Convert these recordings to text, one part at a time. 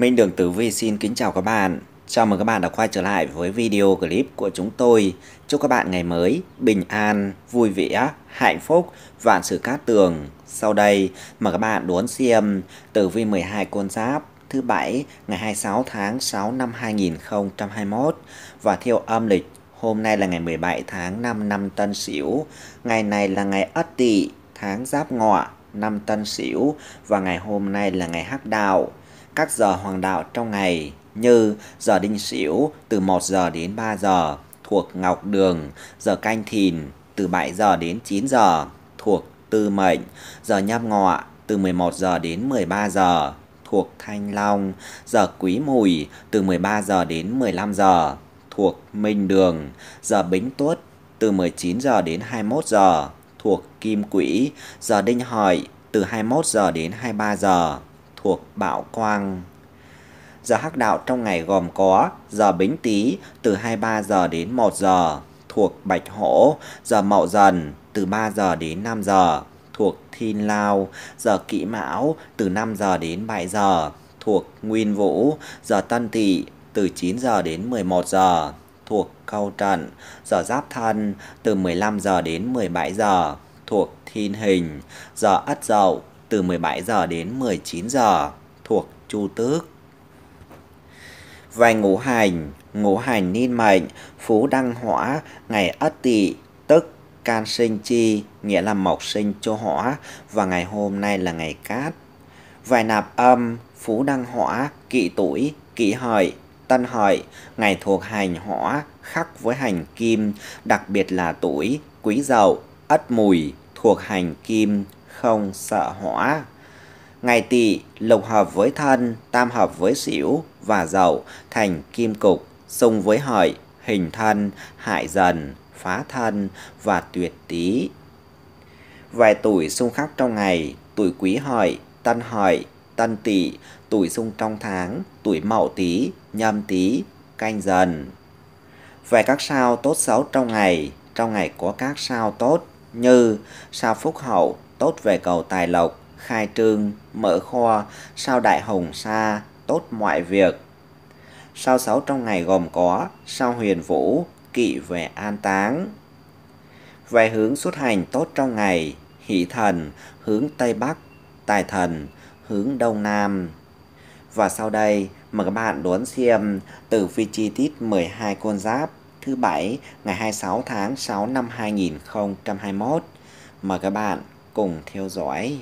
Minh Đường Tử Vi xin kính chào các bạn. Chào mừng các bạn đã quay trở lại với video clip của chúng tôi. Chúc các bạn ngày mới bình an, vui vẻ, hạnh phúc, vạn sự cát tường. Sau đây mời các bạn đón xem Tử Vi 12 con giáp thứ bảy ngày 26 tháng 6 năm 2021 và theo âm lịch hôm nay là ngày 17 tháng 5 năm Tân Sửu, ngày này là ngày Ất Tỵ, tháng Giáp Ngọ, năm Tân Sửu và ngày hôm nay là ngày Hắc Đạo, các giờ hoàng đạo trong ngày như giờ đinh sửu từ 1 giờ đến 3 giờ thuộc ngọc đường, giờ canh thìn từ 7 giờ đến 9 giờ thuộc tư mệnh, giờ nhâm ngọ từ 11 giờ đến 13 giờ thuộc thanh long, giờ quý mùi từ 13 giờ đến 15 giờ thuộc minh đường, giờ bính tuất từ 19 giờ đến 21 giờ thuộc kim quỹ, giờ đinh hợi từ 21 giờ đến 23 giờ thuộc Bảo Quang. Giờ hắc đạo trong ngày gồm có giờ Bính Tý từ 23 giờ đến 1 giờ thuộc Bạch Hổ, giờ Mậu Dần từ 3 giờ đến 5 giờ thuộc Thiên Lao, giờ Kỷ Mão từ 5 giờ đến 7 giờ thuộc Nguyên Vũ, giờ Tân Tỵ từ 9 giờ đến 11 giờ thuộc Câu Trận, giờ Giáp Thân từ 15 giờ đến 17 giờ thuộc Thiên Hình, giờ Ất Dậu từ 17 giờ đến 19 giờ thuộc chu tước. Vài ngũ hành, ngũ hành niên mệnh, phú đăng hỏa, ngày ất tỵ, tức can sinh chi, nghĩa là mộc sinh cho hỏa và ngày hôm nay là ngày cát. Vài nạp âm, phú đăng hỏa, kỵ tuổi, kỵ hợi, tân hợi, ngày thuộc hành hỏa, khắc với hành kim, đặc biệt là tuổi, quý dậu, ất mùi, thuộc hành kim, không sợ hỏa. Ngày tỵ lục hợp với thân, tam hợp với xỉu và dậu thành kim cục, xung với hợi, hình thân, hại dần, phá thân và tuyệt tý. Vài tuổi xung khắc trong ngày, tuổi quý hợi, tân hợi, tân tỵ, tuổi xung trong tháng, tuổi mậu tý, nhâm tý, canh dần. Về các sao tốt xấu trong ngày, trong ngày có các sao tốt như sao phúc hậu, tốt về cầu tài lộc, khai trương, mở kho, sao đại hồng sa, tốt mọi việc. Sao sáu trong ngày gồm có sao huyền vũ, kỵ về an táng. Về hướng xuất hành tốt trong ngày, hỷ thần, hướng Tây Bắc, tài thần, hướng Đông Nam. Và sau đây, mời các bạn đón xem tử vi chi tiết 12 con giáp thứ Bảy ngày 26 tháng 6 năm 2021. Mời các bạn cùng theo dõi.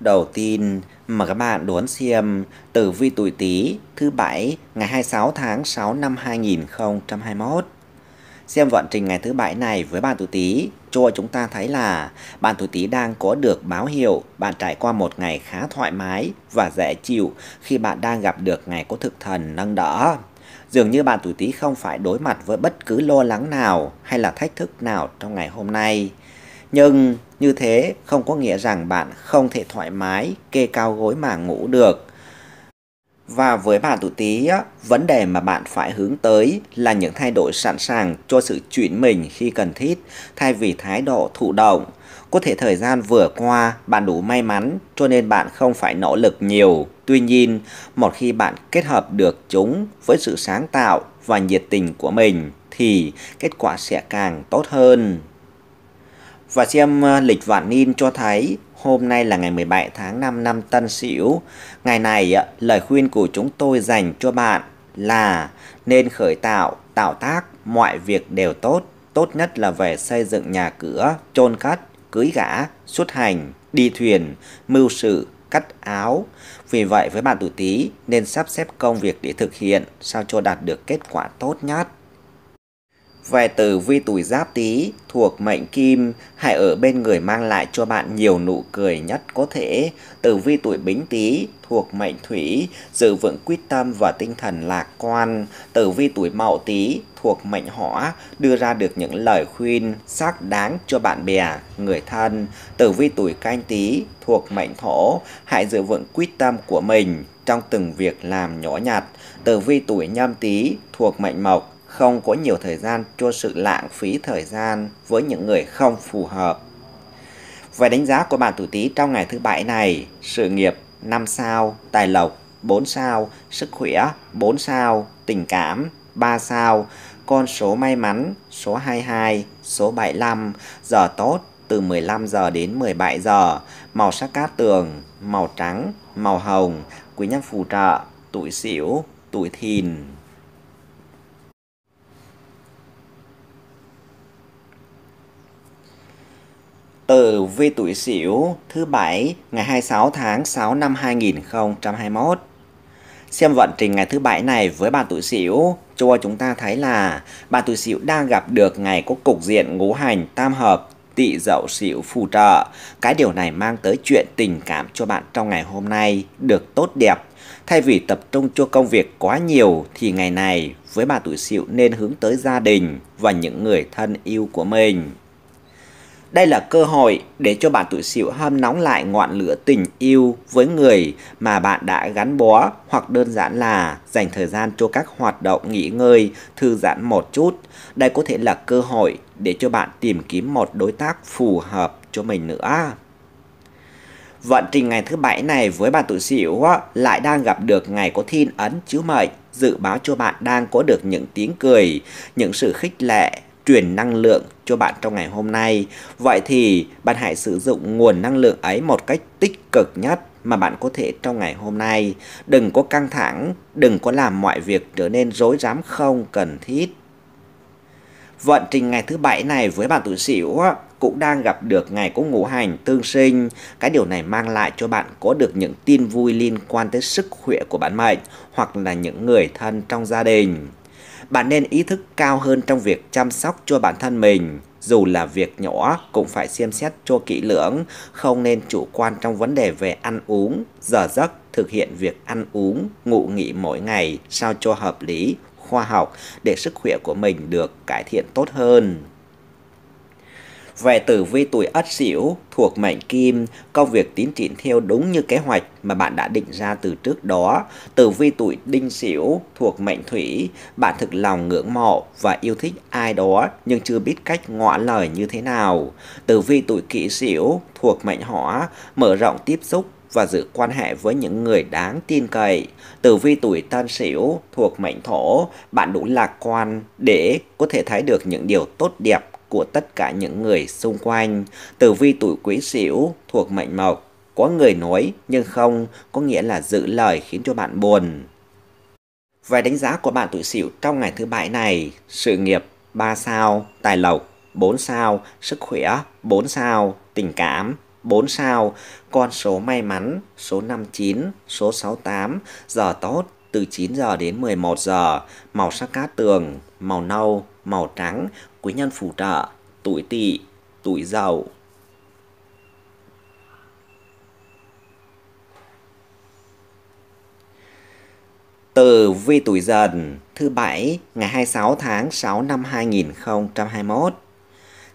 Đầu tiên, mà các bạn đón xem tử vi tuổi Tý thứ bảy ngày 26 tháng 6 năm 2021. Xem vận trình ngày thứ bảy này với bạn tuổi Tý cho chúng ta thấy là bạn tuổi Tý đang có được báo hiệu bạn trải qua một ngày khá thoải mái và dễ chịu khi bạn đang gặp được ngày có thực thần nâng đỡ. Dường như bạn tuổi Tý không phải đối mặt với bất cứ lo lắng nào hay là thách thức nào trong ngày hôm nay. Nhưng như thế không có nghĩa rằng bạn không thể thoải mái kê cao gối mà ngủ được. Và với bạn tuổi Tý, vấn đề mà bạn phải hướng tới là những thay đổi sẵn sàng cho sự chuyển mình khi cần thiết thay vì thái độ thụ động có thể thời gian vừa qua bạn đủ may mắn cho nên bạn không phải nỗ lực nhiều. Tuy nhiên, một khi bạn kết hợp được chúng với sự sáng tạo và nhiệt tình của mình thì kết quả sẽ càng tốt hơn. Và xem ờ, lịch vạn niên cho thấy hôm nay là ngày 17 tháng 5 năm Tân Sửu. Ngày này ờ, lời khuyên của chúng tôi dành cho bạn là nên khởi tạo, tạo tác, mọi việc đều tốt, tốt nhất là về xây dựng nhà cửa, chôn cất cưới gã, xuất hành, đi thuyền, mưu sự, cắt áo. Vì vậy với bạn tuổi Tý nên sắp xếp công việc để thực hiện sao cho đạt được kết quả tốt nhất. Về tử vi tuổi giáp tý thuộc mệnh kim, hãy ở bên người mang lại cho bạn nhiều nụ cười nhất có thể. Tử vi tuổi bính tý thuộc mệnh thủy, giữ vững quyết tâm và tinh thần lạc quan. Tử vi tuổi mậu tý thuộc mệnh hỏa đưa ra được những lời khuyên xác đáng cho bạn bè, người thân. Tử vi tuổi canh tí thuộc mệnh thổ, hãy giữ vững quyết tâm của mình trong từng việc làm nhỏ nhặt. Tử vi tuổi nhâm tí thuộc mệnh mộc, không có nhiều thời gian cho sự lãng phí thời gian với những người không phù hợp. Về đánh giá của bạn tuổi Tý trong ngày thứ bảy này, sự nghiệp 5 sao, tài lộc 4 sao, sức khỏe 4 sao, tình cảm 3 sao, con số may mắn số 22, số 75, giờ tốt từ 15 giờ đến 17 giờ, màu sắc cát tường, màu trắng, màu hồng, quý nhân phù trợ, tuổi xỉu, tuổi thìn. từ vi tuổi Sửu thứ bảy ngày 26 tháng 6 năm 2021. Xem vận trình ngày thứ bảy này với bạn tuổi Sửu, cho chúng ta thấy là bạn tuổi sửu đang gặp được ngày có cục diện ngũ hành tam hợp tị dậu sửu phù trợ. Cái điều này mang tới chuyện tình cảm cho bạn trong ngày hôm nay được tốt đẹp. Thay vì tập trung cho công việc quá nhiều thì ngày này với bà tuổi sửu nên hướng tới gia đình và những người thân yêu của mình. Đây là cơ hội để cho bạn tuổi sửu hâm nóng lại ngọn lửa tình yêu với người mà bạn đã gắn bó hoặc đơn giản là dành thời gian cho các hoạt động nghỉ ngơi, thư giãn một chút. Đây có thể là cơ hội để cho bạn tìm kiếm một đối tác phù hợp cho mình nữa vận trình ngày thứ bảy này với bạn tuổi sửu lại đang gặp được ngày có thiên ấn chiếu mệnh dự báo cho bạn đang có được những tiếng cười những sự khích lệ truyền năng lượng cho bạn trong ngày hôm nay. Vậy thì bạn hãy sử dụng nguồn năng lượng ấy một cách tích cực nhất mà bạn có thể trong ngày hôm nay. Đừng có căng thẳng, đừng có làm mọi việc trở nên rối rắm không cần thiết. Vận trình ngày thứ bảy này với bạn tuổi sửu cũng đang gặp được ngày có ngũ hành tương sinh. Cái điều này mang lại cho bạn có được những tin vui liên quan tới sức khỏe của bản mệnh hoặc là những người thân trong gia đình bạn nên ý thức cao hơn trong việc chăm sóc cho bản thân mình. Dù là việc nhỏ cũng phải xem xét cho kỹ lưỡng, không nên chủ quan trong vấn đề về ăn uống, giờ giấc, thực hiện việc ăn uống, ngủ nghỉ mỗi ngày sao cho hợp lý, khoa học để sức khỏe của mình được cải thiện tốt hơn. Về tử vi tuổi Ất Sửu thuộc mệnh Kim, công việc tiến triển theo đúng như kế hoạch mà bạn đã định ra từ trước đó. Tử vi tuổi Đinh Sửu thuộc mệnh Thủy, bạn thực lòng ngưỡng mộ và yêu thích ai đó nhưng chưa biết cách ngỏ lời như thế nào. Tử vi tuổi Kỷ Sửu thuộc mệnh Hỏa, mở rộng tiếp xúc và giữ quan hệ với những người đáng tin cậy. Tử vi tuổi Tân Sửu thuộc mệnh Thổ, bạn đủ lạc quan để có thể thấy được những điều tốt đẹp của tất cả những người xung quanh. Tử vi tuổi quý sửu thuộc mệnh mộc, có người nói nhưng không có nghĩa là giữ lời khiến cho bạn buồn. Về đánh giá của bạn tuổi sửu trong ngày thứ bảy này, sự nghiệp 3 sao, tài lộc 4 sao, sức khỏe 4 sao, tình cảm 4 sao, con số may mắn số 59, số 68, giờ tốt từ 9 giờ đến 11 giờ, màu sắc cát tường, màu nâu, màu trắng, quý nhân phù trợ, tuổi tỵ, tuổi dậu từ vi tuổi dần thứ bảy ngày 26 tháng 6 năm 2021.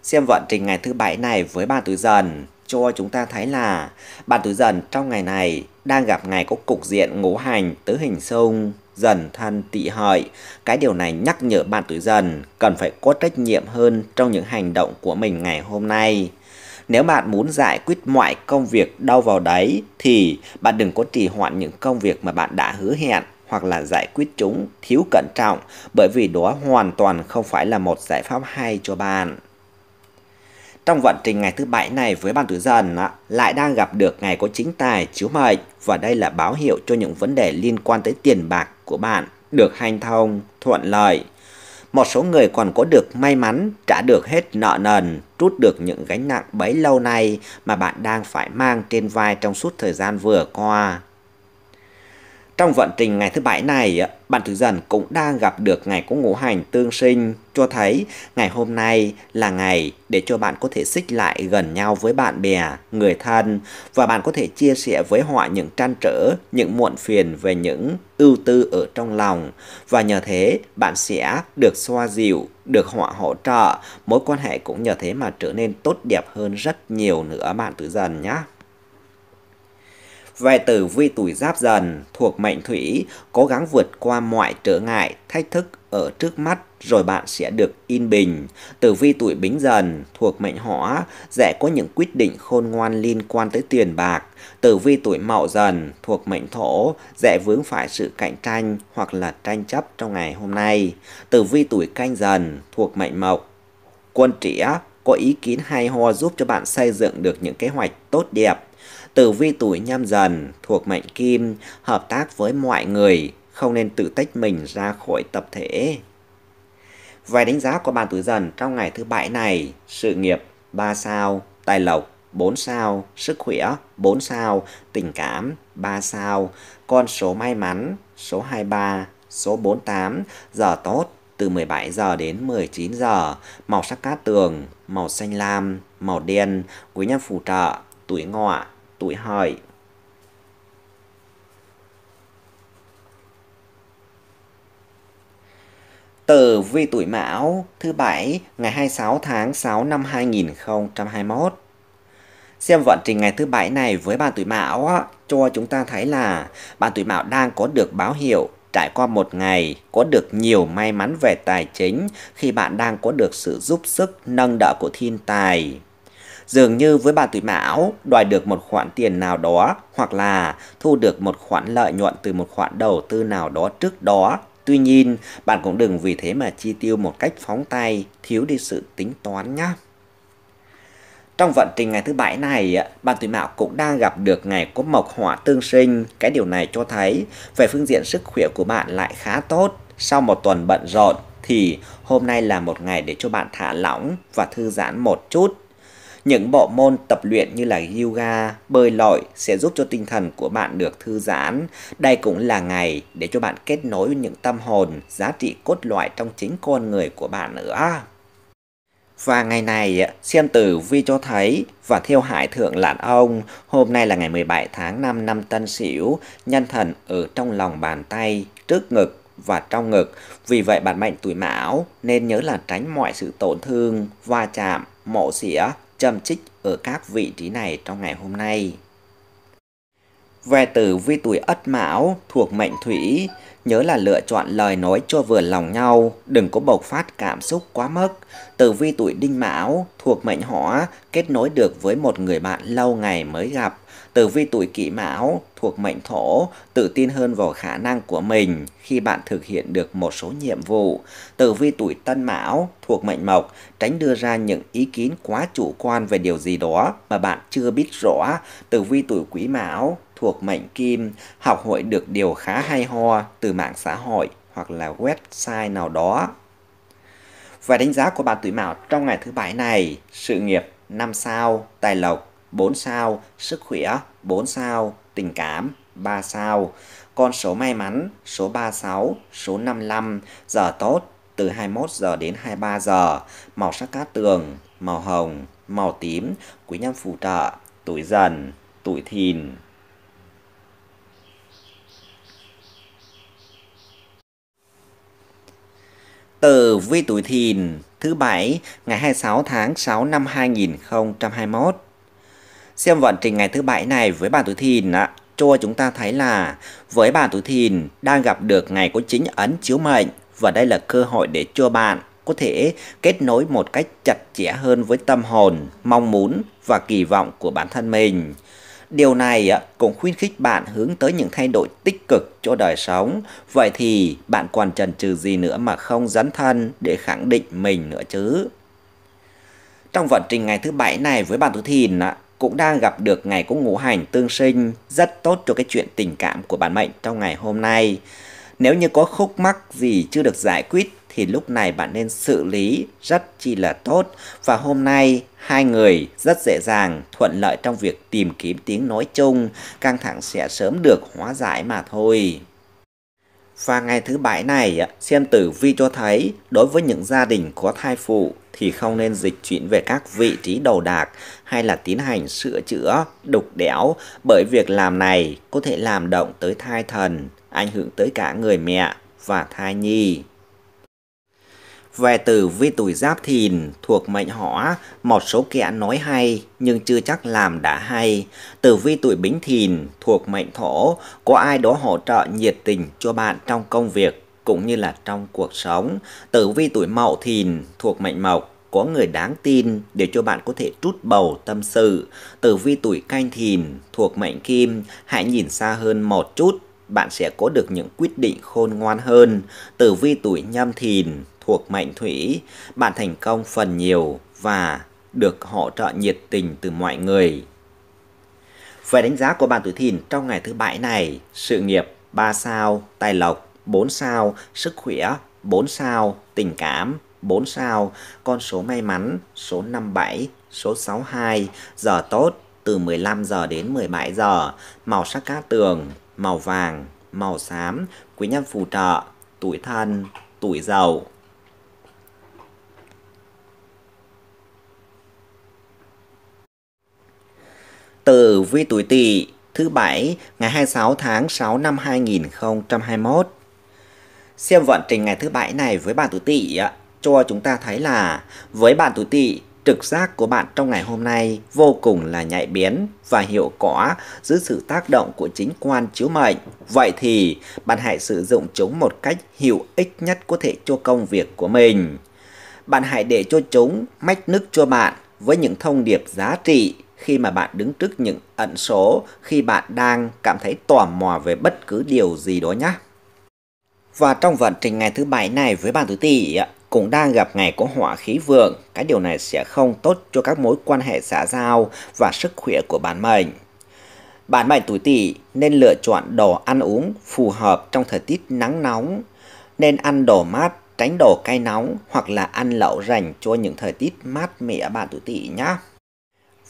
Xem vận trình ngày thứ bảy này với bạn tuổi dần cho chúng ta thấy là bạn tuổi dần trong ngày này đang gặp ngày có cục diện ngũ hành tứ hình xung dần thân tị hợi. Cái điều này nhắc nhở bạn tuổi dần cần phải có trách nhiệm hơn trong những hành động của mình ngày hôm nay. Nếu bạn muốn giải quyết mọi công việc đau vào đấy thì bạn đừng có trì hoãn những công việc mà bạn đã hứa hẹn hoặc là giải quyết chúng thiếu cẩn trọng bởi vì đó hoàn toàn không phải là một giải pháp hay cho bạn. Trong vận trình ngày thứ bảy này với bạn tuổi dần lại đang gặp được ngày có chính tài chiếu mệnh và đây là báo hiệu cho những vấn đề liên quan tới tiền bạc của bạn được hanh thông, thuận lợi. Một số người còn có được may mắn trả được hết nợ nần, rút được những gánh nặng bấy lâu nay mà bạn đang phải mang trên vai trong suốt thời gian vừa qua. Trong vận trình ngày thứ bảy này, bạn tử dần cũng đang gặp được ngày có ngũ hành tương sinh, cho thấy ngày hôm nay là ngày để cho bạn có thể xích lại gần nhau với bạn bè, người thân và bạn có thể chia sẻ với họ những trăn trở, những muộn phiền về những ưu tư ở trong lòng và nhờ thế bạn sẽ được xoa dịu, được họ hỗ trợ, mối quan hệ cũng nhờ thế mà trở nên tốt đẹp hơn rất nhiều nữa bạn tử dần nhé. Về tử vi tuổi giáp dần thuộc mệnh thủy, cố gắng vượt qua mọi trở ngại, thách thức ở trước mắt rồi bạn sẽ được yên bình. Tử vi tuổi bính dần thuộc mệnh hỏa, dễ có những quyết định khôn ngoan liên quan tới tiền bạc. Tử vi tuổi mậu dần thuộc mệnh thổ, dễ vướng phải sự cạnh tranh hoặc là tranh chấp trong ngày hôm nay. Tử vi tuổi canh dần thuộc mệnh mộc, quân trĩa có ý kiến hay ho giúp cho bạn xây dựng được những kế hoạch tốt đẹp Tử vi tuổi nhâm dần thuộc mệnh kim, hợp tác với mọi người, không nên tự tách mình ra khỏi tập thể. Vài đánh giá của bạn tuổi dần trong ngày thứ bảy này, sự nghiệp 3 sao, tài lộc 4 sao, sức khỏe 4 sao, tình cảm 3 sao, con số may mắn số 23, số 48, giờ tốt từ 17 giờ đến 19 giờ, màu sắc cát tường, màu xanh lam, màu đen, quý nhân phù trợ, tuổi ngọ tuổi hợi Tử vi tuổi Mão thứ bảy ngày 26 tháng 6 năm 2021. Xem vận trình ngày thứ bảy này với bạn tuổi Mão cho chúng ta thấy là bạn tuổi Mão đang có được báo hiệu trải qua một ngày có được nhiều may mắn về tài chính khi bạn đang có được sự giúp sức nâng đỡ của thiên tài Dường như với bạn tuổi mão, đòi được một khoản tiền nào đó hoặc là thu được một khoản lợi nhuận từ một khoản đầu tư nào đó trước đó. Tuy nhiên, bạn cũng đừng vì thế mà chi tiêu một cách phóng tay, thiếu đi sự tính toán nhé. Trong vận trình ngày thứ bảy này, bạn tuổi mão cũng đang gặp được ngày có mộc hỏa tương sinh. Cái điều này cho thấy về phương diện sức khỏe của bạn lại khá tốt. Sau một tuần bận rộn thì hôm nay là một ngày để cho bạn thả lỏng và thư giãn một chút những bộ môn tập luyện như là yoga, bơi lội sẽ giúp cho tinh thần của bạn được thư giãn. Đây cũng là ngày để cho bạn kết nối với những tâm hồn, giá trị cốt loại trong chính con người của bạn nữa. Và ngày này, xem tử vi cho thấy và theo hải thượng lãn ông, hôm nay là ngày 17 tháng 5 năm Tân Sửu, nhân thần ở trong lòng bàn tay, trước ngực và trong ngực. Vì vậy bạn mệnh tuổi Mão nên nhớ là tránh mọi sự tổn thương, va chạm, mộ xỉa trầm trích ở các vị trí này trong ngày hôm nay. Về tử vi tuổi ất mão thuộc mệnh thủy, nhớ là lựa chọn lời nói cho vừa lòng nhau, đừng có bộc phát cảm xúc quá mức. Tử vi tuổi đinh mão thuộc mệnh hỏa, kết nối được với một người bạn lâu ngày mới gặp. Tử vi tuổi kỷ mão thuộc mệnh thổ, tự tin hơn vào khả năng của mình khi bạn thực hiện được một số nhiệm vụ. Tử vi tuổi tân mão thuộc mệnh mộc, tránh đưa ra những ý kiến quá chủ quan về điều gì đó mà bạn chưa biết rõ. Tử vi tuổi quý mão thuộc mệnh kim học hội được điều khá hay ho từ mạng xã hội hoặc là website nào đó. Và đánh giá của bạn tuổi Mão trong ngày thứ bảy này, sự nghiệp 5 sao, tài lộc 4 sao, sức khỏe 4 sao, tình cảm 3 sao. Con số may mắn số 36, số 55, giờ tốt từ 21 giờ đến 23 giờ, màu sắc cát tường, màu hồng, màu tím, quý nhân phù trợ, tuổi dần, tuổi thìn. Tử vi tuổi thìn thứ bảy ngày 26 tháng 6 năm 2021. Xem vận trình ngày thứ bảy này với bạn tuổi thìn ạ, cho chúng ta thấy là với bạn tuổi thìn đang gặp được ngày có chính ấn chiếu mệnh và đây là cơ hội để cho bạn có thể kết nối một cách chặt chẽ hơn với tâm hồn, mong muốn và kỳ vọng của bản thân mình. Điều này cũng khuyến khích bạn hướng tới những thay đổi tích cực cho đời sống. Vậy thì bạn còn chần chừ gì nữa mà không dấn thân để khẳng định mình nữa chứ? Trong vận trình ngày thứ bảy này với bạn tuổi thìn cũng đang gặp được ngày có ngũ hành tương sinh rất tốt cho cái chuyện tình cảm của bạn mệnh trong ngày hôm nay. Nếu như có khúc mắc gì chưa được giải quyết thì lúc này bạn nên xử lý rất chi là tốt và hôm nay hai người rất dễ dàng, thuận lợi trong việc tìm kiếm tiếng nói chung, căng thẳng sẽ sớm được hóa giải mà thôi. Và ngày thứ bảy này, xem tử vi cho thấy đối với những gia đình có thai phụ thì không nên dịch chuyển về các vị trí đầu đạc hay là tiến hành sửa chữa, đục đẽo bởi việc làm này có thể làm động tới thai thần, ảnh hưởng tới cả người mẹ và thai nhi. Về từ vi tuổi giáp thìn thuộc mệnh hỏa một số kẻ nói hay nhưng chưa chắc làm đã hay. Từ vi tuổi bính thìn thuộc mệnh thổ, có ai đó hỗ trợ nhiệt tình cho bạn trong công việc cũng như là trong cuộc sống. Tử vi tuổi mậu thìn thuộc mệnh mộc, có người đáng tin để cho bạn có thể trút bầu tâm sự. Tử vi tuổi canh thìn thuộc mệnh kim, hãy nhìn xa hơn một chút bạn sẽ có được những quyết định khôn ngoan hơn. Tử vi tuổi nhâm thìn thuộc mệnh Thủy, bạn thành công phần nhiều và được hỗ trợ nhiệt tình từ mọi người. Về đánh giá của bạn tuổi thìn trong ngày thứ bảy này, sự nghiệp 3 sao, tài lộc 4 sao, sức khỏe 4 sao, tình cảm 4 sao, con số may mắn số 57, số 62, giờ tốt từ 15 giờ đến 17 giờ, màu sắc cát tường, màu vàng, màu xám, quý nhân phù trợ, tuổi thân, tuổi giàu. Tử vi tuổi Tỵ thứ bảy ngày 26 tháng 6 năm 2021. Xem vận trình ngày thứ bảy này với bạn tuổi Tỵ cho chúng ta thấy là với bạn tuổi Tỵ trực giác của bạn trong ngày hôm nay vô cùng là nhạy bén và hiệu quả dưới sự tác động của chính quan chiếu mệnh. Vậy thì bạn hãy sử dụng chúng một cách hữu ích nhất có thể cho công việc của mình. Bạn hãy để cho chúng mách nước cho bạn với những thông điệp giá trị khi mà bạn đứng trước những ẩn số, khi bạn đang cảm thấy tò mò về bất cứ điều gì đó nhé. Và trong vận trình ngày thứ bảy này với bạn tuổi tỵ cũng đang gặp ngày có hỏa khí vượng, cái điều này sẽ không tốt cho các mối quan hệ xã giao và sức khỏe của bản mệnh Bạn mệnh tuổi tỵ nên lựa chọn đồ ăn uống phù hợp trong thời tiết nắng nóng, nên ăn đồ mát, tránh đồ cay nóng hoặc là ăn lẩu dành cho những thời tiết mát mẻ bạn tuổi tỵ nhé.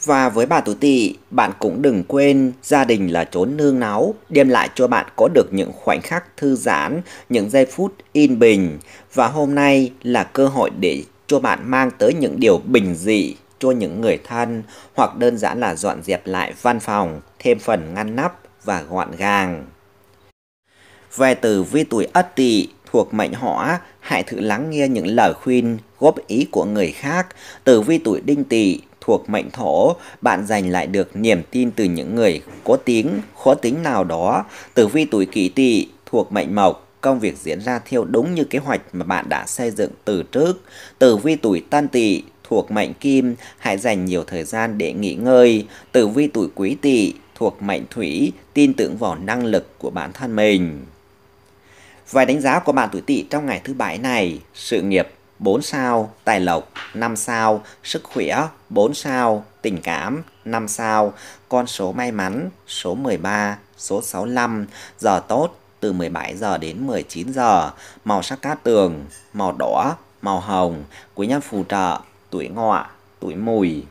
Và với bà tuổi tỵ bạn cũng đừng quên gia đình là chốn nương náu, đem lại cho bạn có được những khoảnh khắc thư giãn, những giây phút yên bình. Và hôm nay là cơ hội để cho bạn mang tới những điều bình dị cho những người thân hoặc đơn giản là dọn dẹp lại văn phòng, thêm phần ngăn nắp và gọn gàng. Về từ vi tuổi ất tỵ thuộc mệnh hỏa, hãy thử lắng nghe những lời khuyên, góp ý của người khác. Từ vi tuổi đinh tỵ thuộc mệnh thổ, bạn giành lại được niềm tin từ những người có tính, khó tính nào đó. Tử vi tuổi kỷ tỵ thuộc mệnh mộc, công việc diễn ra theo đúng như kế hoạch mà bạn đã xây dựng từ trước. Tử vi tuổi tân tỵ thuộc mệnh kim, hãy dành nhiều thời gian để nghỉ ngơi. Tử vi tuổi quý tỵ thuộc mệnh thủy, tin tưởng vào năng lực của bản thân mình. Vài đánh giá của bạn tuổi tỵ trong ngày thứ bảy này, sự nghiệp 4 sao tài lộc, 5 sao sức khỏe, 4 sao tình cảm, 5 sao con số may mắn, số 13, số 65, giờ tốt từ 17 giờ đến 19 giờ, màu sắc cát tường, màu đỏ, màu hồng, quý nhân phù trợ, tuổi ngọ, tuổi mùi.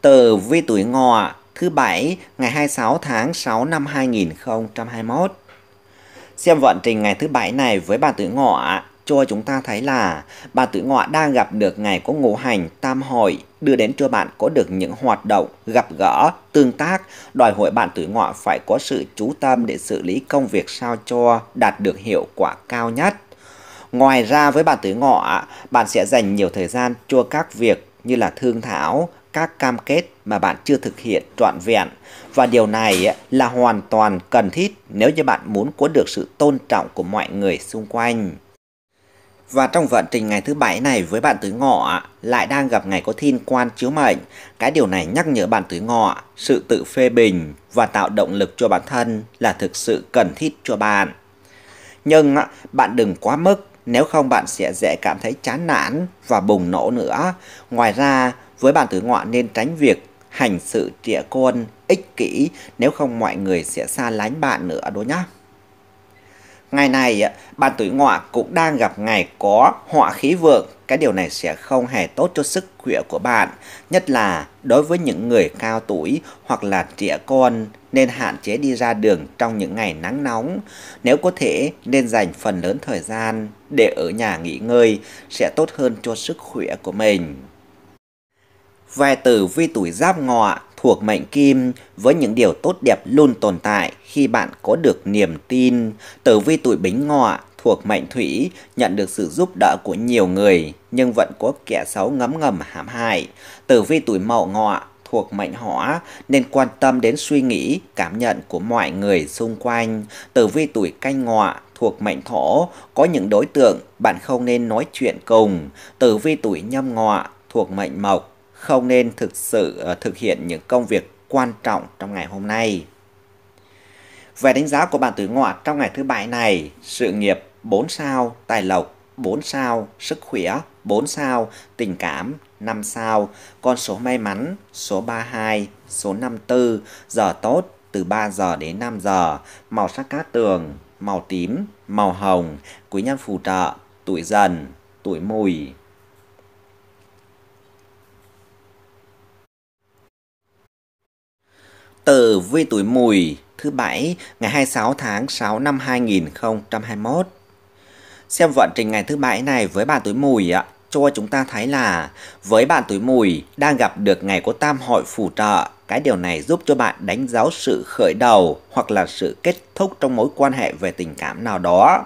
Từ vi tuổi ngọ thứ Bảy ngày 26 tháng 6 năm 2021. Xem vận trình ngày thứ Bảy này với bà tử ngọ cho chúng ta thấy là bà tử ngọ đang gặp được ngày có ngũ hành tam hội đưa đến cho bạn có được những hoạt động gặp gỡ tương tác đòi hỏi bạn tử ngọ phải có sự chú tâm để xử lý công việc sao cho đạt được hiệu quả cao nhất ngoài ra với bạn tử ngọ bạn sẽ dành nhiều thời gian cho các việc như là thương thảo các cam kết mà bạn chưa thực hiện trọn vẹn và điều này là hoàn toàn cần thiết nếu như bạn muốn có được sự tôn trọng của mọi người xung quanh. Và trong vận trình ngày thứ bảy này với bạn tuổi ngọ lại đang gặp ngày có thiên quan chiếu mệnh. Cái điều này nhắc nhở bạn tuổi ngọ, sự tự phê bình và tạo động lực cho bản thân là thực sự cần thiết cho bạn. Nhưng bạn đừng quá mức, nếu không bạn sẽ dễ cảm thấy chán nản và bùng nổ nữa. Ngoài ra, với bạn tử ngọ nên tránh việc hành sự trịa côn, ích kỷ, nếu không mọi người sẽ xa lánh bạn nữa đó nhá. Ngày này, bạn tuổi ngọ cũng đang gặp ngày có họa khí vượng. Cái điều này sẽ không hề tốt cho sức khỏe của bạn, nhất là đối với những người cao tuổi hoặc là trẻ con nên hạn chế đi ra đường trong những ngày nắng nóng. Nếu có thể nên dành phần lớn thời gian để ở nhà nghỉ ngơi sẽ tốt hơn cho sức khỏe của mình. Về tử vi tuổi giáp ngọ thuộc mệnh kim với những điều tốt đẹp luôn tồn tại khi bạn có được niềm tin. Tử vi tuổi bính ngọ thuộc mệnh thủy nhận được sự giúp đỡ của nhiều người nhưng vẫn có kẻ xấu ngấm ngầm hãm hại. Tử vi tuổi mậu ngọ thuộc mệnh hỏa nên quan tâm đến suy nghĩ, cảm nhận của mọi người xung quanh. Tử vi tuổi canh ngọ thuộc mệnh thổ có những đối tượng bạn không nên nói chuyện cùng. Tử vi tuổi nhâm ngọ thuộc mệnh mộc không nên thực sự ờ, thực hiện những công việc quan trọng trong ngày hôm nay. Về đánh giá của bạn tử ngọ trong ngày thứ bảy này, sự nghiệp 4 sao, tài lộc 4 sao, sức khỏe 4 sao, tình cảm 5 sao, con số may mắn số 32, số 54, giờ tốt từ 3 giờ đến 5 giờ, màu sắc cát tường, màu tím, màu hồng, quý nhân phù trợ, tuổi dần, tuổi mùi. tử vi tuổi mùi thứ bảy ngày 26 tháng 6 năm 2021. Xem vận trình ngày thứ bảy này với bạn tuổi mùi ạ, cho chúng ta thấy là với bạn tuổi mùi đang gặp được ngày có tam hội phù trợ. Cái điều này giúp cho bạn đánh dấu sự khởi đầu hoặc là sự kết thúc trong mối quan hệ về tình cảm nào đó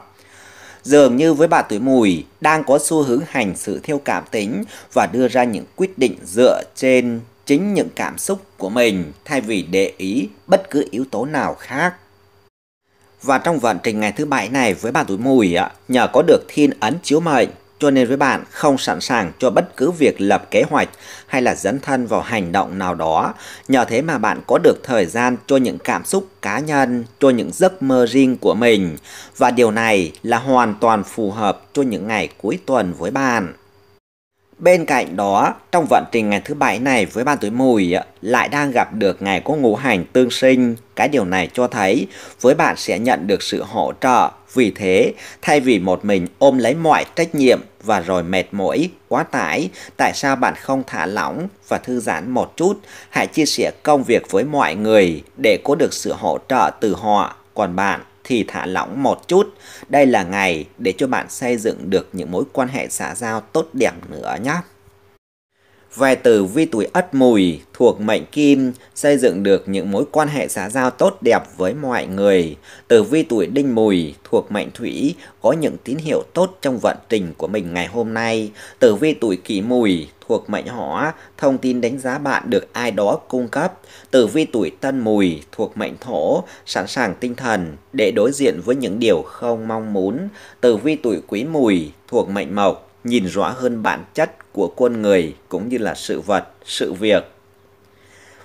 dường như với bạn tuổi mùi đang có xu hướng hành sự theo cảm tính và đưa ra những quyết định dựa trên chính những cảm xúc của mình thay vì để ý bất cứ yếu tố nào khác. Và trong vận trình ngày thứ bảy này với bà tuổi mùi, nhờ có được thiên ấn chiếu mệnh, cho nên với bạn không sẵn sàng cho bất cứ việc lập kế hoạch hay là dẫn thân vào hành động nào đó. Nhờ thế mà bạn có được thời gian cho những cảm xúc cá nhân, cho những giấc mơ riêng của mình. Và điều này là hoàn toàn phù hợp cho những ngày cuối tuần với bạn. Bên cạnh đó, trong vận trình ngày thứ bảy này với ban tuổi mùi lại đang gặp được ngày có ngũ hành tương sinh. Cái điều này cho thấy với bạn sẽ nhận được sự hỗ trợ. Vì thế, thay vì một mình ôm lấy mọi trách nhiệm và rồi mệt mỏi, quá tải, tại sao bạn không thả lỏng và thư giãn một chút? Hãy chia sẻ công việc với mọi người để có được sự hỗ trợ từ họ. Còn bạn thì thả lỏng một chút. Đây là ngày để cho bạn xây dựng được những mối quan hệ xã giao tốt đẹp nữa nhé. Về từ vi tuổi ất mùi thuộc mệnh kim xây dựng được những mối quan hệ xã giao tốt đẹp với mọi người. Từ vi tuổi đinh mùi thuộc mệnh thủy có những tín hiệu tốt trong vận trình của mình ngày hôm nay. Từ vi tuổi kỷ mùi thuộc mệnh hỏa, thông tin đánh giá bạn được ai đó cung cấp. Tử vi tuổi tân mùi thuộc mệnh thổ, sẵn sàng tinh thần để đối diện với những điều không mong muốn. Tử vi tuổi quý mùi thuộc mệnh mộc, nhìn rõ hơn bản chất của con người cũng như là sự vật, sự việc.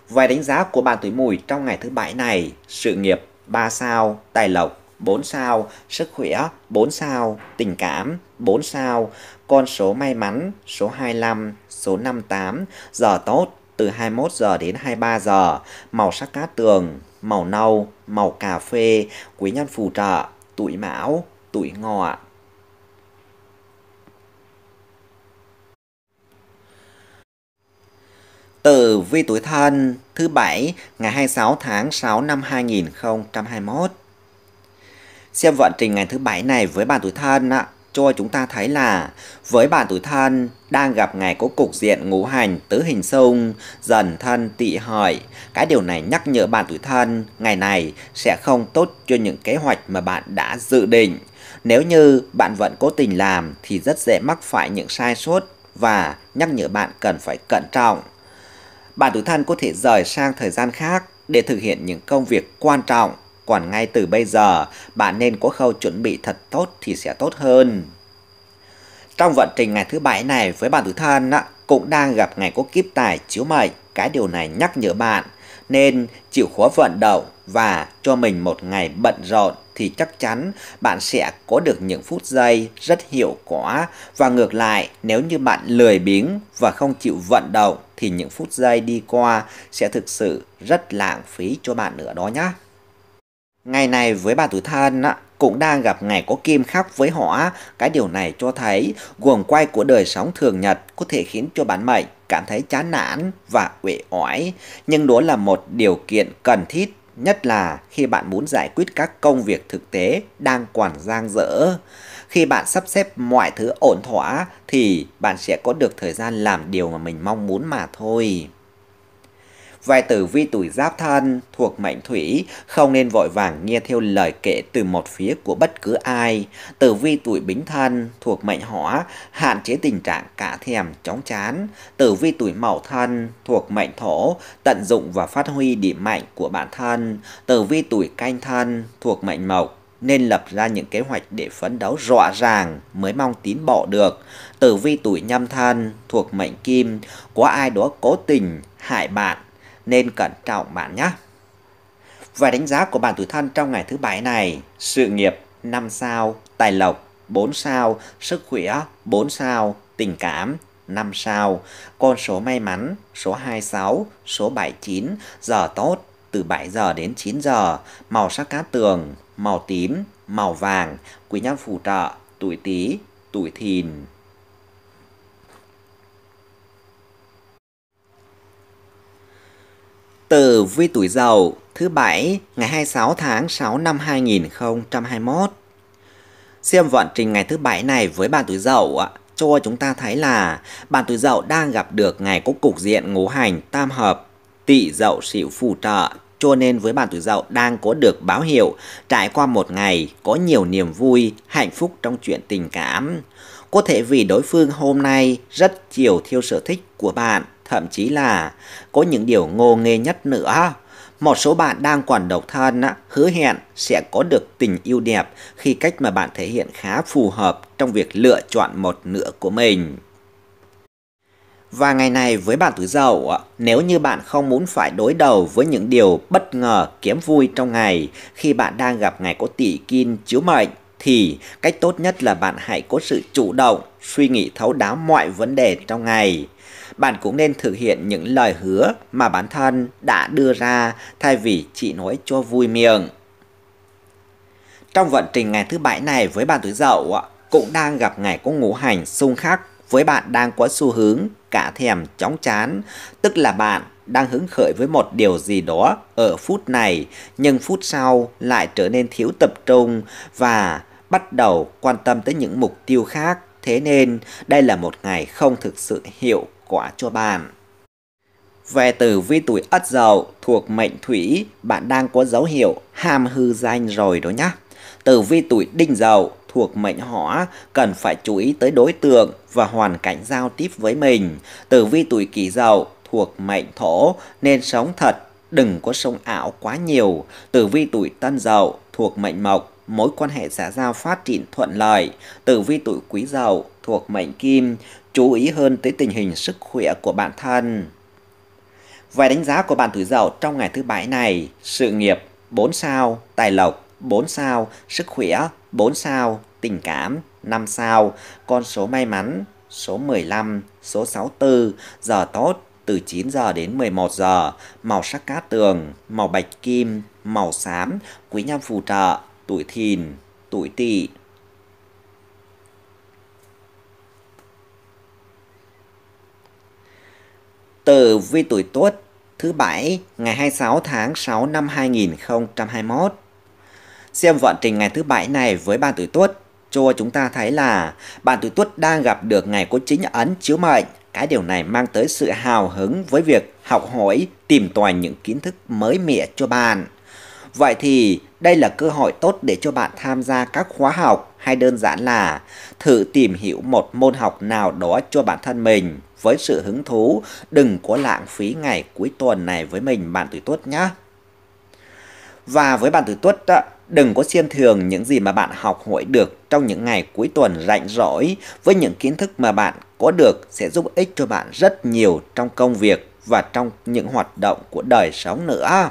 Vài đánh giá của bạn tuổi mùi trong ngày thứ bảy này, sự nghiệp 3 sao, tài lộc 4 sao, sức khỏe 4 sao, tình cảm 4 sao, con số may mắn số 25, số 58, giờ tốt từ 21 giờ đến 23 giờ, màu sắc cát tường, màu nâu, màu cà phê, quý nhân phù trợ, tuổi mão, tuổi ngọ. Tử vi tuổi thân thứ bảy ngày 26 tháng 6 năm 2021. Xem vận trình ngày thứ bảy này với bạn tuổi thân ạ cho chúng ta thấy là với bạn tuổi thân đang gặp ngày có cục diện ngũ hành tứ hình xung, dần thân tị hợi. Cái điều này nhắc nhở bạn tuổi thân ngày này sẽ không tốt cho những kế hoạch mà bạn đã dự định. Nếu như bạn vẫn cố tình làm thì rất dễ mắc phải những sai sót và nhắc nhở bạn cần phải cẩn trọng. Bạn tuổi thân có thể rời sang thời gian khác để thực hiện những công việc quan trọng còn ngay từ bây giờ bạn nên có khâu chuẩn bị thật tốt thì sẽ tốt hơn. Trong vận trình ngày thứ bảy này với bạn tử thân cũng đang gặp ngày có kiếp tài chiếu mệnh, cái điều này nhắc nhở bạn nên chịu khó vận động và cho mình một ngày bận rộn thì chắc chắn bạn sẽ có được những phút giây rất hiệu quả và ngược lại nếu như bạn lười biếng và không chịu vận động thì những phút giây đi qua sẽ thực sự rất lãng phí cho bạn nữa đó nhé. Ngày này với bà tứ thân cũng đang gặp ngày có kim khắc với họ. cái điều này cho thấy guồng quay của đời sống thường nhật có thể khiến cho bản mệnh cảm thấy chán nản và uể oải, nhưng đó là một điều kiện cần thiết nhất là khi bạn muốn giải quyết các công việc thực tế đang còn giang dở. Khi bạn sắp xếp mọi thứ ổn thỏa thì bạn sẽ có được thời gian làm điều mà mình mong muốn mà thôi. Về tử vi tuổi giáp thân thuộc mệnh thủy, không nên vội vàng nghe theo lời kể từ một phía của bất cứ ai. Tử vi tuổi bính thân thuộc mệnh hỏa, hạn chế tình trạng cả thèm chóng chán. Tử vi tuổi mậu thân thuộc mệnh thổ, tận dụng và phát huy điểm mạnh của bản thân. Tử vi tuổi canh thân thuộc mệnh mộc, nên lập ra những kế hoạch để phấn đấu rõ ràng mới mong tiến bộ được. Tử vi tuổi nhâm thân thuộc mệnh kim, có ai đó cố tình hại bạn nên cẩn trọng bạn nhé. Và đánh giá của bạn tuổi thân trong ngày thứ bảy này, sự nghiệp 5 sao, tài lộc 4 sao, sức khỏe 4 sao, tình cảm 5 sao, con số may mắn số 26, số 79, giờ tốt từ 7 giờ đến 9 giờ, màu sắc cát tường, màu tím, màu vàng, quý nhân phù trợ, tuổi tí, tuổi thìn. từ vi tuổi Dậu thứ bảy ngày 26 tháng 6 năm 2021. Xem vận trình ngày thứ bảy này với bạn tuổi Dậu ạ, cho chúng ta thấy là bạn tuổi Dậu đang gặp được ngày có cục diện ngũ hành tam hợp, tỵ Dậu sửu phù trợ cho nên với bạn tuổi Dậu đang có được báo hiệu trải qua một ngày có nhiều niềm vui, hạnh phúc trong chuyện tình cảm. Có thể vì đối phương hôm nay rất chiều theo sở thích của bạn thậm chí là có những điều ngô nghê nhất nữa. Một số bạn đang còn độc thân hứa hẹn sẽ có được tình yêu đẹp khi cách mà bạn thể hiện khá phù hợp trong việc lựa chọn một nửa của mình. Và ngày này với bạn tuổi dậu, nếu như bạn không muốn phải đối đầu với những điều bất ngờ kiếm vui trong ngày khi bạn đang gặp ngày có tỷ kim chiếu mệnh thì cách tốt nhất là bạn hãy có sự chủ động, suy nghĩ thấu đáo mọi vấn đề trong ngày bạn cũng nên thực hiện những lời hứa mà bản thân đã đưa ra thay vì chỉ nói cho vui miệng. Trong vận trình ngày thứ bảy này với bạn tuổi dậu cũng đang gặp ngày có ngũ hành xung khắc với bạn đang có xu hướng cả thèm chóng chán, tức là bạn đang hứng khởi với một điều gì đó ở phút này nhưng phút sau lại trở nên thiếu tập trung và bắt đầu quan tâm tới những mục tiêu khác thế nên đây là một ngày không thực sự hiệu quả cho bạn. Về tử vi tuổi Ất Dậu thuộc mệnh Thủy, bạn đang có dấu hiệu ham hư danh rồi đó nhá. Tử vi tuổi Đinh Dậu thuộc mệnh Hỏa cần phải chú ý tới đối tượng và hoàn cảnh giao tiếp với mình. Tử vi tuổi Kỷ Dậu thuộc mệnh Thổ nên sống thật, đừng có sống ảo quá nhiều. Tử vi tuổi Tân Dậu thuộc mệnh Mộc mối quan hệ xã giao phát triển thuận lợi. Tử vi tuổi Quý Dậu thuộc mệnh Kim chú ý hơn tới tình hình sức khỏe của bản thân. Vài đánh giá của bạn tuổi Dậu trong ngày thứ bảy này, sự nghiệp 4 sao, tài lộc 4 sao, sức khỏe 4 sao, tình cảm 5 sao, con số may mắn số 15, số 64, giờ tốt từ 9 giờ đến 11 giờ, màu sắc cát tường, màu bạch kim, màu xám, quý nhân phù trợ, tuổi thìn, tuổi tỵ, Tử vi tuổi Tuất thứ Bảy ngày 26 tháng 6 năm 2021. Xem vận trình ngày thứ Bảy này với bạn tuổi Tuất cho chúng ta thấy là bạn tuổi Tuất đang gặp được ngày có chính ấn chiếu mệnh. Cái điều này mang tới sự hào hứng với việc học hỏi, tìm tòi những kiến thức mới mẻ cho bạn. Vậy thì đây là cơ hội tốt để cho bạn tham gia các khóa học hay đơn giản là thử tìm hiểu một môn học nào đó cho bản thân mình với sự hứng thú, đừng có lãng phí ngày cuối tuần này với mình bạn tuổi tuất nhé Và với bạn tuổi tuất đừng có xiêm thường những gì mà bạn học hỏi được trong những ngày cuối tuần rảnh rỗi với những kiến thức mà bạn có được sẽ giúp ích cho bạn rất nhiều trong công việc và trong những hoạt động của đời sống nữa.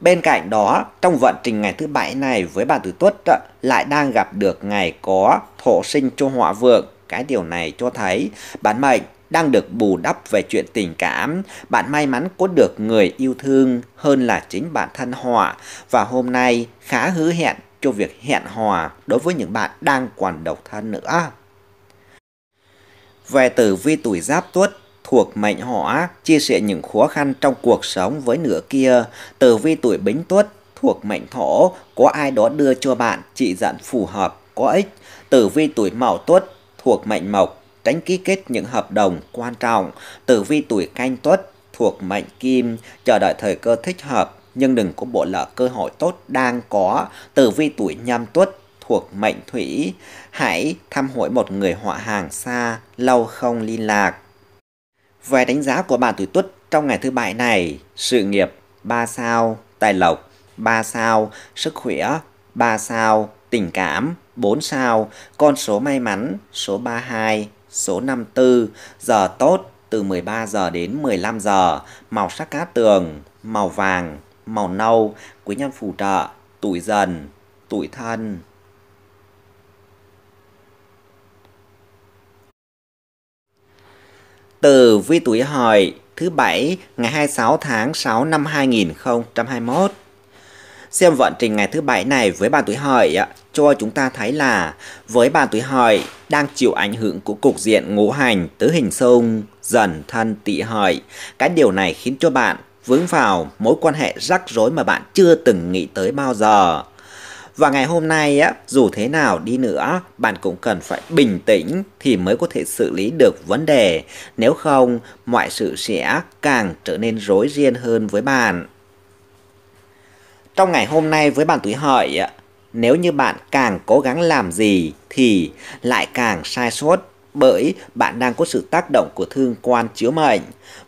Bên cạnh đó, trong vận trình ngày thứ bảy này với bạn tuổi tuất lại đang gặp được ngày có thổ sinh cho họa vượng cái điều này cho thấy bản mệnh đang được bù đắp về chuyện tình cảm, bạn may mắn có được người yêu thương hơn là chính bản thân họ và hôm nay khá hứa hẹn cho việc hẹn hò đối với những bạn đang còn độc thân nữa. Về tử vi tuổi giáp tuất thuộc mệnh hỏa chia sẻ những khó khăn trong cuộc sống với nửa kia, tử vi tuổi bính tuất thuộc mệnh thổ có ai đó đưa cho bạn chỉ dẫn phù hợp có ích, tử vi tuổi mão tuất thuộc mệnh mộc, tránh ký kết những hợp đồng quan trọng. Tử vi tuổi canh tuất thuộc mệnh kim, chờ đợi thời cơ thích hợp nhưng đừng có bỏ lỡ cơ hội tốt đang có. Tử vi tuổi nhâm tuất thuộc mệnh thủy, hãy thăm hỏi một người họ hàng xa, lâu không liên lạc. Về đánh giá của bạn tuổi tuất trong ngày thứ bảy này, sự nghiệp 3 sao, tài lộc 3 sao, sức khỏe 3 sao, tình cảm 4 sao, con số may mắn số 32, số 54, giờ tốt từ 13 giờ đến 15 giờ, màu sắc cát tường, màu vàng, màu nâu, quý nhân phù trợ, tuổi dần, tuổi thân. Từ vi tuổi hợi thứ bảy ngày 26 tháng 6 năm 2021. Xem vận trình ngày thứ bảy này với bàn tuổi hợi cho chúng ta thấy là với bàn tuổi hợi đang chịu ảnh hưởng của cục diện ngũ hành tứ hình xung dần thân tỵ hợi. Cái điều này khiến cho bạn vướng vào mối quan hệ rắc rối mà bạn chưa từng nghĩ tới bao giờ. Và ngày hôm nay á, dù thế nào đi nữa, bạn cũng cần phải bình tĩnh thì mới có thể xử lý được vấn đề. Nếu không, mọi sự sẽ càng trở nên rối ren hơn với bạn. Trong ngày hôm nay với bạn tuổi hợi, nếu như bạn càng cố gắng làm gì thì lại càng sai sót bởi bạn đang có sự tác động của thương quan chiếu mệnh.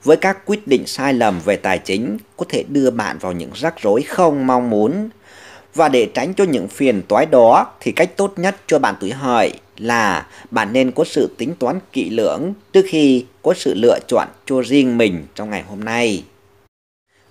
Với các quyết định sai lầm về tài chính có thể đưa bạn vào những rắc rối không mong muốn. Và để tránh cho những phiền toái đó thì cách tốt nhất cho bạn tuổi hợi là bạn nên có sự tính toán kỹ lưỡng trước khi có sự lựa chọn cho riêng mình trong ngày hôm nay.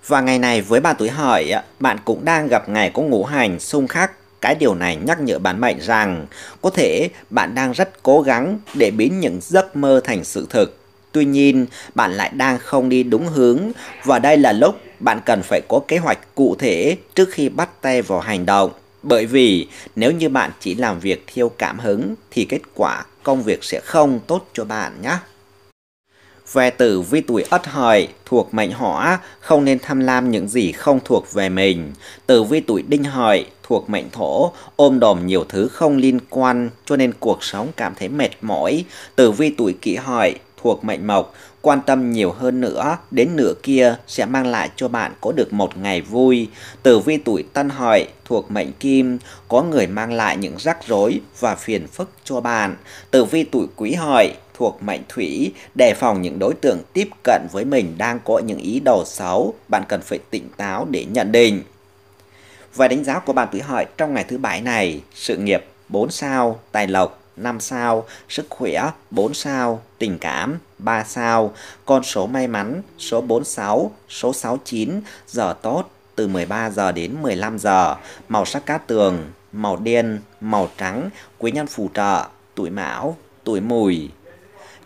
Và ngày này với bà tuổi hợi, bạn cũng đang gặp ngày có ngũ hành xung khắc. Cái điều này nhắc nhở bản mệnh rằng có thể bạn đang rất cố gắng để biến những giấc mơ thành sự thực. Tuy nhiên, bạn lại đang không đi đúng hướng và đây là lúc bạn cần phải có kế hoạch cụ thể trước khi bắt tay vào hành động. Bởi vì nếu như bạn chỉ làm việc theo cảm hứng thì kết quả công việc sẽ không tốt cho bạn nhé. Về tử vi tuổi Ất Hợi thuộc mệnh Hỏa không nên tham lam những gì không thuộc về mình. Tử vi tuổi Đinh Hợi thuộc mệnh Thổ ôm đồm nhiều thứ không liên quan cho nên cuộc sống cảm thấy mệt mỏi. Tử vi tuổi Kỷ Hợi thuộc mệnh Mộc quan tâm nhiều hơn nữa đến nửa kia sẽ mang lại cho bạn có được một ngày vui. Tử vi tuổi Tân Hợi thuộc mệnh Kim có người mang lại những rắc rối và phiền phức cho bạn. Tử vi tuổi Quý Hợi thuộc mệnh thủy, đề phòng những đối tượng tiếp cận với mình đang có những ý đồ xấu, bạn cần phải tỉnh táo để nhận định. Và đánh giá của bạn tuổi hợi trong ngày thứ bảy này, sự nghiệp 4 sao, tài lộc 5 sao, sức khỏe 4 sao, tình cảm 3 sao, con số may mắn số 46, số 69, giờ tốt từ 13 giờ đến 15 giờ, màu sắc cát tường, màu đen, màu trắng, quý nhân phù trợ, tuổi mão, tuổi mùi.